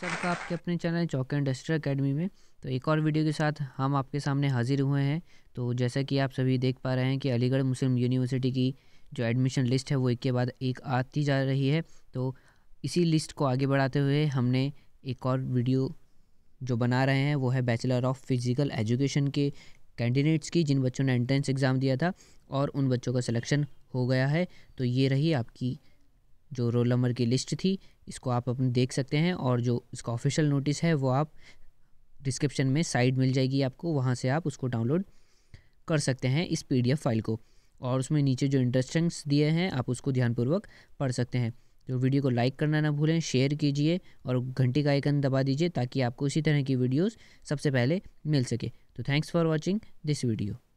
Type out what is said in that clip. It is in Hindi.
सबका आपके अपने चैनल चौके इंडस्ट्रियल अकेडमी में तो एक और वीडियो के साथ हम आपके सामने हाजिर हुए हैं तो जैसा कि आप सभी देख पा रहे हैं कि अलीगढ़ मुस्लिम यूनिवर्सिटी की जो एडमिशन लिस्ट है वो एक के बाद एक आती जा रही है तो इसी लिस्ट को आगे बढ़ाते हुए हमने एक और वीडियो जो बना रहे हैं वो है बैचलर ऑफ फिज़िकल एजुकेशन के कैंडिडेट्स की जिन बच्चों ने एंट्रेंस एग्ज़ाम दिया था और उन बच्चों का सिलेक्शन हो गया है तो ये रही आपकी जो रोल नंबर की लिस्ट थी इसको आप अपने देख सकते हैं और जो इसका ऑफिशियल नोटिस है वो आप डिस्क्रिप्शन में साइड मिल जाएगी आपको वहाँ से आप उसको डाउनलोड कर सकते हैं इस पी फाइल को और उसमें नीचे जो इंस्ट्रक्शंस दिए हैं आप उसको ध्यानपूर्वक पढ़ सकते हैं तो वीडियो को लाइक करना ना भूलें शेयर कीजिए और घंटी का आइकन दबा दीजिए ताकि आपको इसी तरह की वीडियोस सबसे पहले मिल सके तो thanks for watching this video